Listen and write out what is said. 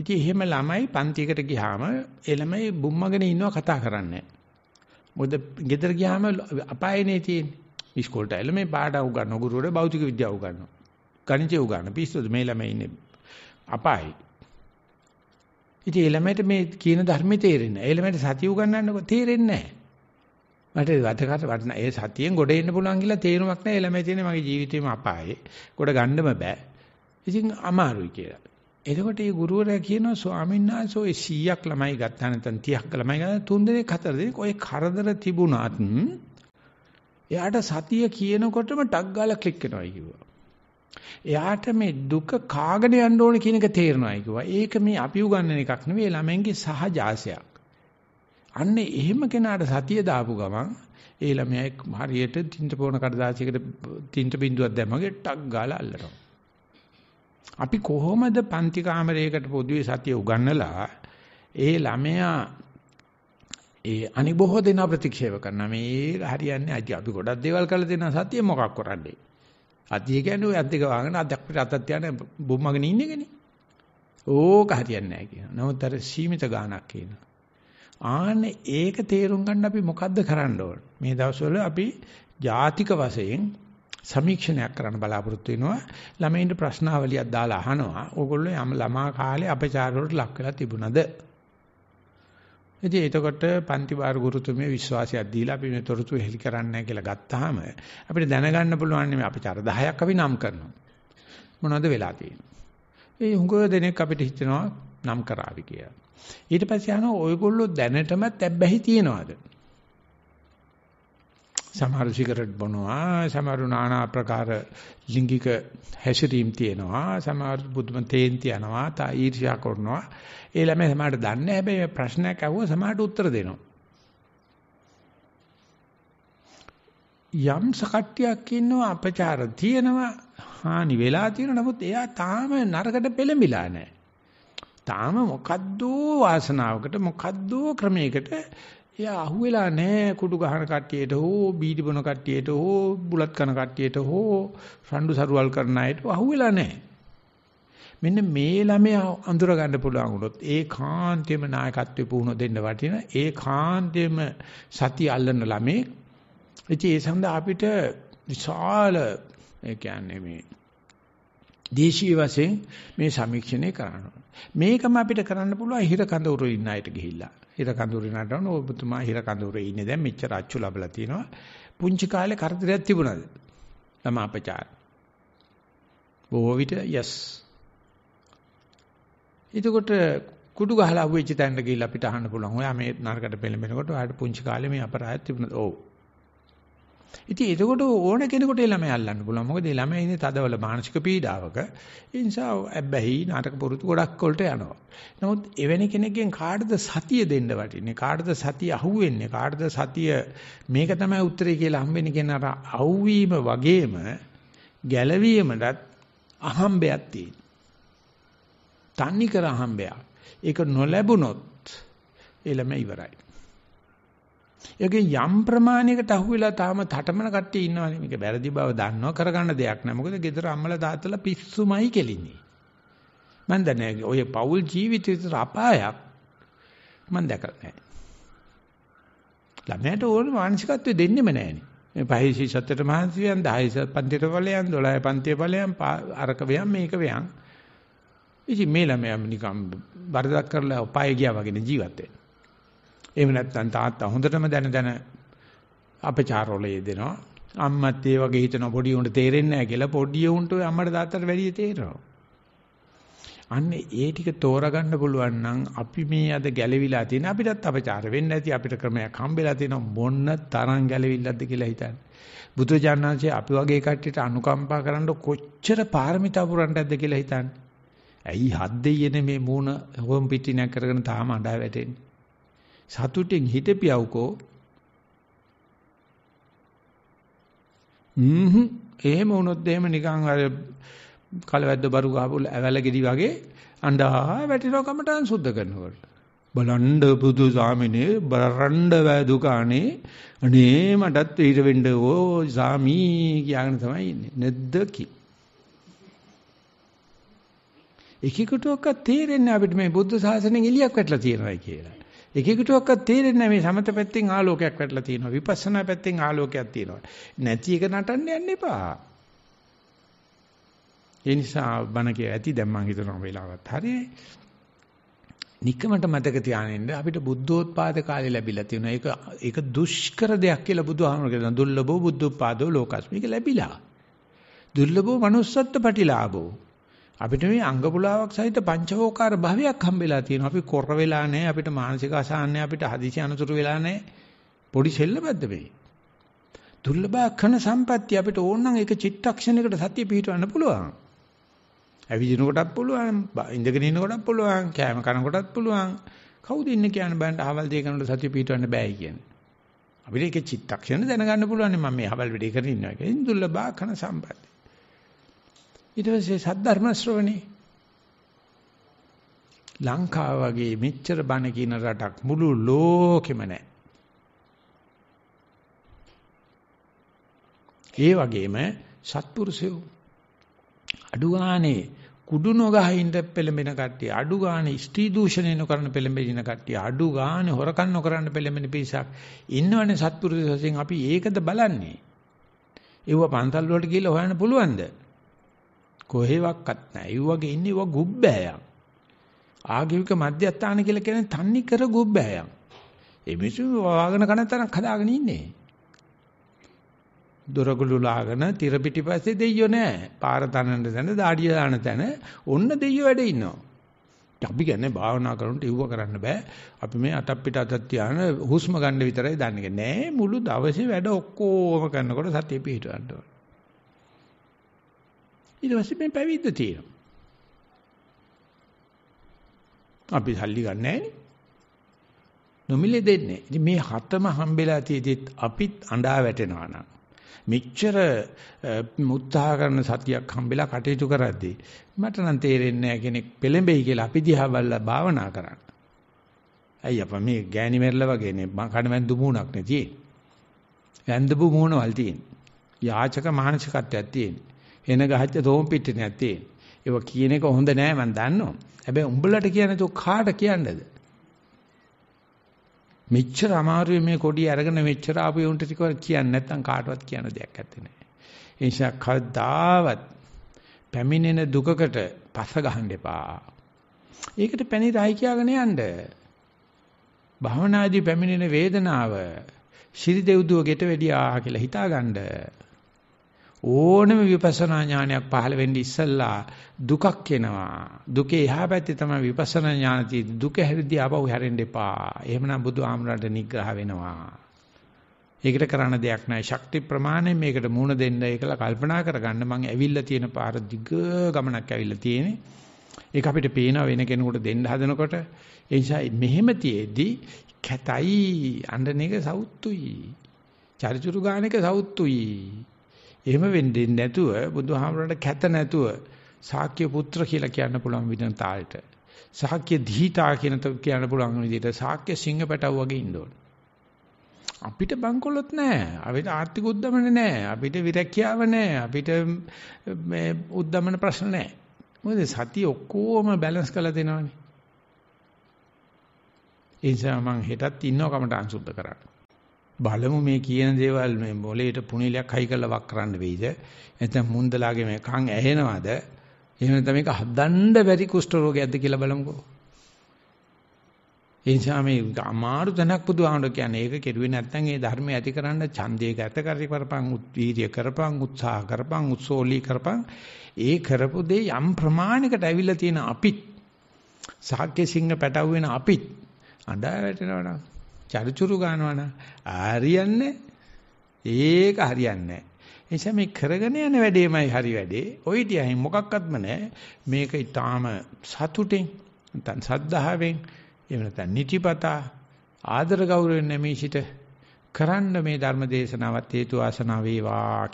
ඉතින් එහෙම ළමයි පන්තියකට ගියාම ඒ ළමයි බුම්මගෙන ඉන්නවා කතා කරන්නේ. මොකද ගෙදර ගියාම අපායනේ තියෙන්නේ. ඉස්කෝලට ඇවිල්ලා මේ පාඩම් උගන්වන ගුරුවරයා භෞතික විද්‍යාව උගන්වනවා. ගණිතය උගන්වන පිස්සුද මේ ළමයි ඉන්නේ අපායයි. ඉතින් ඒ ළමයට මේ කියන ධර්මය තේරෙන්නේ නැහැ. ඒ ළමයට සතිය උගන්වන්නකො තේරෙන්නේ නැහැ. මට වතකට වටන ඒ සතියෙන් ගොඩ එන්න පුළුවන් කියලා තේරුමක් නැහැ. ඒ ළමයි තියෙන්නේ මගේ ජීවිතේම අපායේ. ගොඩ ගන්නම බෑ. ඉතින් අමාරුයි කියලා. එතකොට මේ ගුරුවරයා කියනවා ස්වාමීන් වහන්සේ ඔය 100ක් ළමයි ගත්තා නැත්නම් 30ක් ළමයි ගත්තා තුන් දෙනෙක් හතර දෙනෙක් ඔය කරදර තිබුණත් එයාට සතිය කියනකොටම ටක් ගාලා ක්ලික් වෙනවායි කිව්වා. එයාට මේ දුක කාගෙන යන්න ඕනේ කියන එක තේරෙනවායි කිව්වා. ඒක මේ අපි උගන්වන එකක් නෙවෙයි ළමෙන්ගේ සහජාසයක්. අන්න එහෙම කෙනාට සතිය දාපු ගමන් ඒ ළමයා හරියට තින්ත පොණ කඩදාසියකට තින්ත බින්දුවක් දැම්මගේ ටක් ගාලා අල්ලනවා. අපි කොහොමද පන්ති කාමරයකට පොදුවේ සතිය උගන්නලා ඒ ළමයා ඒ අනිබෝහ දෙන ප්‍රතික්ෂේප කරන මේක හරියන්නේ අද අපි ගොඩක් දේවල් කරලා දෙනවා සතිය මොකක් කරන්නේ අතිය කියන්නේ ඔය අත් දෙක වහගෙන අත් අපිට අතත් යන බොම්මගෙන ඉන්න එකනේ ඕක හරියන්නේ නැහැ කියනවා නමුත් අර සීමිත ගාණක් කියනවා ආන්න ඒක තේරුම් ගන්න අපි මොකද්ද කරන්න ඕන මේ දවස්වල අපි ජාතික වශයෙන් සමීක්ෂණයක් කරන්න බලාපොරොත්තු වෙනවා. ළමයින්ට ප්‍රශ්නාවලියක් දාලා අහනවා. ඕගොල්ලෝ යම් ළමා කාලේ අපචාර වලට ලක් වෙලා තිබුණද? ඉතින් එතකොට පන්ති භාර ගුරුතුමිය විශ්වාසයක් දීලා අපි මේ තොරතුරු හෙලි කරන්නේ නැහැ කියලා ගත්තාම අපිට දැනගන්න පුළුවන් මේ අපචාර 10ක් අපි නම් කරනවා. මොනවද වෙලා තියෙන්නේ? ඒ හුඟ දෙනෙක් අපිට හිතනවා නම් කරાવી කියලා. ඊට පස්සේ අහනවා ඔයගොල්ලෝ දැනටමත් ඇබ්බැහි තියනවාද? සමහර සිගරට් බොනවා සමහර নানা ආකාර ලිංගික හැසිරීම් තියෙනවා සමහර බුදුම තේන් තියනවා තා ඊර්ෂ්‍යා කරනවා ඒ ළමයි සමහරට දන්නේ හැබැයි ප්‍රශ්නයක් අහුව සමහරට උත්තර දෙනවා යම් සකට්ටියක් ඉන්නවා අපචාර තියෙනවා හානි වෙලා තියෙනවා නමුත් එයා තාම නරකට පෙළඹිලා නැහැ තාම මොකද්දෝ වාසනාවකට මොකද්දෝ ක්‍රමයකට එයා අහුවෙලා නැහැ කුඩු ගහන කට්ටියට හෝ බීඩි බොන කට්ටියට හෝ බුලත් කන කට්ටියට හෝ රණ්ඩු සරුවල් කරන අයට අහුවෙලා නැහැ. මෙන්න මේ ළමයා අඳුර ගන්න පුළුවන් වුණොත් ඒ කාන්තේම නායකත්වෙ පුහුණු දෙන්න වටින ඒ කාන්තේම සති අල්ලන ළමේ ඉතින් ඒ සඳහා අපිට විශාල ඒ කියන්නේ මේ දේශීය වශයෙන් මේ සමීක්ෂණය කරනවා. මේකම අපිට කරන්න පුළුවන් හිර කඳවුරු ඉන්න අයට ගිහිල්ලා. හිර කඳවුරු නටන ඔබතුමා හිර කඳවුරේ ඉන්නේ දැන් මෙච්චර අච්චු ලැබලා තියෙනවා. පුංචි කාලේ කරදරයක් තිබුණාද? ළමාපචාර. බොහෝ විට yes. එතකොට කුඩු ගහලා අහුවෙච්ච තැනට ගිහිල්ලා අපිට අහන්න පුළුවන්. ඔයා මේ නරකට පෙළඹෙනකොට ඔයාට පුංචි කාලේ මේ අපරාධය තිබුණාද? ඔව්. ඉතින් එතකොට ඕන කෙනෙකුට ළමයි අල්ලන්න පුළුවන්. මොකද මේ ළමයි ඉන්නේ තදවල මානසික පීඩාවක. ඒ නිසා ඇබ්බැහි නාටක පුරුදු ගොඩක් වලට යනවා. නමුත් එවැනි කෙනෙක්ගෙන් කාටද සතිය දෙන්න වටින්නේ? කාටද සතිය අහුවෙන්නේ? කාටද සතිය මේක තමයි උත්තරේ කියලා හම්බෙන්නේ කියන අර අවවීම වගේම ගැළවීමටත් අහම්බයක් තියෙනවා. තන්නේ කර අහම්බයක්. ඒක නොලැබුණොත් එළම ඉවරයි. ඒකේ යම් ප්‍රමාණයකට අහු වෙලා තාම තටමන කට්ටිය ඉන්නවනේ මේක වැරදි බව දන්නවා කරගන්න දෙයක් නැහැ මොකද ගෙදර අම්මලා තාත්තලා පිස්සුමයි කෙලින්නේ මම දන්නේ ඔය පෞල් ජීවිතේ අපායක් මම දැකලා නැහැ ළමයට ඕන මානසිකත්වය දෙන්නෙම නැහැනේ මේ පහේසි සත්‍යයට මහන්සියෙන් 10 පන්තියට ඵලයන් 12 පන්තිය ඵලයන් අරක වයන් මේක වයන් ඉතින් මේ ළමයා නිකම් වරදක් කරලා පාය ගියා වගේ ජීවත් වෙන එහෙම නැත්නම් තාත්තා හොඳටම දැන දැන අපචාරවල යෙදෙනවා. අම්මත් ඒ වගේ හිතන පොඩි උන්ට තේරෙන්නේ නැහැ කියලා පොඩි උන්ට ඔය අම්මට තාත්තට වැඩිය තේරෙනවා. අන්න ඒ ටික තෝරගන්න පුළුවන් නම් අපි මේ අද ගැලවිලා තියෙන අපිටත් අපචාර වෙන්න ඇති අපිට ක්‍රමයක් හම්බෙලා තියෙන මොන්න තරම් ගැලවිල්ලක්ද කියලා හිතන්න. බුදුජානනාංශයේ අපි වගේ කට්ටියට අනුකම්පා කරන්න කොච්චර පාරමිතා පුරන්නද කියලා හිතන්න. ඇයි හත් දෙයියනේ මේ මූණ හොම් පිටිනක් කරගෙන තාම අඬා වැටෙන්නේ. සතුටෙන් හිටපියවකෝ හ්ම් එහෙම වුණොත් එහෙම නිකන් අර කලවැද්ද බරු ගහපු ඇවැලගෙඩි වගේ අඬා වැටිලා කමටන් සුද්ධ කරනකොට බලන්න බුදු සාමිනේ බරණ්ඩ වැදුකානේ අනේ මටත් ඊට වෙන්න ඕ සාමි කියගෙන තමයි ඉන්නේ නැද්ද කි එකෙකුට ඔක්ක තේරෙන්නේ අපිට මේ බුද්ධ ශාසනයෙන් එලියක් වැටලා තියෙනවායි කියලා එක එකටවත් තේරෙන්නේ නැහැ මේ සමත පැත්තෙන් ආලෝකයක් වැටලා තියෙනවා. විපස්සනා පැත්තෙන් ආලෝකයක් තියෙනවා. නැති එක නටන්න යන්න එපා. ඒ නිසා බණ කිය ඇති දැන් මම හිතනවා වෙලාවත් හරියයි. නිකමට මතක තියාගන්න අපිට බුද්ධෝත්පාද කාලේ ලැබිලා තියෙනවා. ඒක ඒක දුෂ්කර දෙයක් කියලා බුදුහාමුදුරුවෝ කියනවා. දුර්ලභෝ බුද්ධෝත්පාදෝ ලෝකස්. මේක ලැබිලා. දුර්ලභෝ manussත්ත්ව ප්‍රතිලාභෝ අපිට මේ අංග පුලාවක් සහිත පංචවෝකාර භාවයක් හම්බෙලා තියෙනවා. අපි කොර වෙලා නැහැ. අපිට මානසික අසහනය අපිට හදිසි අනතුරු වෙලා නැහැ. පොඩි සෙල්ලමක්ද වෙයි. දුර්ලභ කන සම්පත්‍ය අපිට ඕන නම් ඒක චිත්තක්ෂණයකට සතිය පිහිටවන්න පුළුවන්. ඇවිදින කොටත් පුළුවන්, ඉඳගෙන ඉන්න කොටත් පුළුවන්, කෑම කන කොටත් පුළුවන්. කවුද ඉන්නේ කියන බෑන්ට අහවල් දෙය කරනකොට සතිය පිහිටවන්න බෑ කියන්නේ. අපිට ඒක චිත්තක්ෂණ දැනගන්න පුළුවන් මම මේ අහවල් වැඩේ කරගෙන ඉන්නවා කියලා. දුර්ලභ කන සම්පත්‍ය. ඊට පස්සේ සද්ධර්ම ශ්‍රවණේ ලංකාව වගේ මෙච්චර බණ කියන රටක් මුළු ලෝකෙම නැහැ. ඒ වගේම සත්පුරුෂයෝ අඩු ගානේ කුඩු නොගහින්ද පෙළඹෙන කට්ටිය අඩු ගානේ ස්ත්‍රී දූෂණය නොකරන පෙළඹෙන කට්ටිය අඩු ගානේ හොරකම් නොකරන පෙළඹෙන පිරිසක් ඉන්නවනේ සත්පුරුෂ වශයෙන් අපි ඒකද බලන්නේ. ඒව පන්සල් වලට ගිහිල්ලා හොයන්න පුළුවන්ද? කොහෙවත්වත් නැහැ. ඒ වගේ ඉන්නේ ව ගුබ්බෑයක්. ආගමික මධ්‍යස්ථාන කියලා කියන්නේ තන්නේ කර ගුබ්බෑයක්. ඒ මිනිස්සු වාගෙන කන තරක් හදාගෙන ඉන්නේ. දොරගුළු ලාගෙන tira පිටිපස්සේ දෙයියෝ නැහැ. පාර තනන තැන, දාඩිය දාන තැන ඔන්න දෙයියෝ වැඩ ඉන්නවා. අපි කියන්නේ භාවනා කරනට ඉවුව කරන්න බෑ. අපි මේ අතක් පිට අතක් තියාන හුස්ම ගන්න විතරයි දන්නේ. නෑ මුළු දවසේ වැඩ ඔක්කොම කරනකොට සතිය පිටවන්න ඕන. ඊට පස්සේ මේ පැවිද්ද තියෙනවා. අපි සල්ලි ගන්න නැහැ නොමිලේ දෙන්නේ. ඉතින් මේ හතම හම්බෙලා තියෙද්දිත් අපිත් අඬා වැටෙනවා නම් මෙච්චර උත්සාහ කරන සතියක් හම්බෙලා කටයුතු කරද්දී මට නම් තේරෙන්නේ නැහැ කෙනෙක් පෙළඹෙයි කියලා අපි දිහා බලලා භාවනා කරන්න. අයියා අප මේ ගෑණි මැරලා වගේ නේ කණවැන් දුමුණක් නේ තියෙන්නේ. වැන්දපු මූණවල් තියෙන්නේ. යාචක මානසිකත්වයක් තියෙන්නේ. එන ගහච්ච තෝම් පිටිනයක් තියෙන. ඒක කියන එක හොඳ නෑ මම දන්නවා. හැබැයි උඹලට කියන්නේ તો කාට කියන්නේද? මෙච්චර අමාරුවේ මේ කොඩිය අරගෙන මෙච්චර ආපු උන්ට ටික කියන්නේ නැත්නම් කාටවත් කියන දෙයක් නැත්තේ නෑ. ඒ නිසා කවදාවත් පැමිණෙන දුකකට පස ගහන්න එපා. ඒකට පැණි රායි කියාගෙන යන්න. භවනාදී පැමිණෙන වේදනාව ශිරි දෙව්දුව ගෙට වෙඩියා කියලා හිතාගන්න. ඕනම විපස්සනා ඥානයක් පහළ වෙන්නේ ඉස්සල්ලා දුකක් එනවා. දුකේ එහා පැත්තේ තමයි විපස්සනා ඥාන තියෙන්නේ. දුක හැරෙද්දී ආපහු හැරෙන්න එපා. එහෙමනම් බුදු ආමරණට නිග්‍රහ වෙනවා. ඒකට කරන්න දෙයක් නැහැ. ශක්ති ප්‍රමාණය මේකට මුණ දෙන්න ඒකලා කල්පනා කරගන්න මම ඇවිල්ලා තියෙන පාර දිග ගමනක් ඇවිල්ලා තියෙන්නේ. ඒක අපිට පේනවා වෙන කෙනෙකුට දෙන්න හදනකොට. ඒ නිසා මෙහෙම තියේදී කැතයි අඬන එක සවුත්තුයි. චරිචුරු ගාන එක සවුත්තුයි. එහෙම වෙන්නේ නැතුව බුදුහාමරණ කැත නැතුව ශාක්‍ය පුත්‍ර කියලා කියන්න පුළුවන් විදිහට තාලෙට. ශාක්‍ය දීතා කියන තව කියන්න පුළුවන් විදිහට ශාක්‍ය සිංහපැටව වගේ ඉන්න ඕන. අපිට බංකොලොත් නැහැ. අපිට ආර්ථික උද්දමන නැහැ. අපිට විරැකියාව නැහැ. අපිට මේ උද්දමන ප්‍රශ්න නැහැ. මොකද සතිය ඔක්කොම බැලන්ස් කරලා දෙනවනේ. ඒ නිසා මම හෙටත් ඉන්නව කමට අංශුද්ධ කරන්න. බලමු මේ කියන දේවල් මේ මොලේට පුණිලයක් හයි කරලා වක් කරන්න වෙයිද? නැත්නම් මුන්දලාගේ මේ කන් ඇහෙනවද? එහෙම නැත්නම් මේක හදන්න බැරි කුෂ්ඨ රෝගයක්ද කියලා බලමුකෝ. ඒ නිසා මේ අමාරු තැනක් බුදුහාමුදුර කියන්නේ ඒක කෙරුවේ නැත්නම් ඒ ධර්මය ඇතිකරන්න ඡන්දය ගත කරපන් උත්වීර්ය කරපන් උත්සාහ කරපන් උත්සෝලී කරපන් ඒ කරපු දේ යම් ප්‍රමාණයකට ඇවිල්ලා තියෙන අපිත් සාක්‍ය සිංහ පැටව වෙන අපිත් අඬා වැටෙනවා නේද චරුචරු ගන්නවනම් හරියන්නේ ඒක හරියන්නේ නැහැ. එනිසා මේ කරගෙන යන වැඩේමයි හරි වැඩේ. ওই ටියහින් මොකක්වත්ම නැහැ. මේක ඊටාම සතුටින් නැත්නම් සද්ධාවෙන් එහෙම නැත්නම් නිතිපතා ආදර ගෞරවයෙන් මේ සිට කරන්න මේ ධර්ම දේශනාවත් හේතු ආසනාව වේවා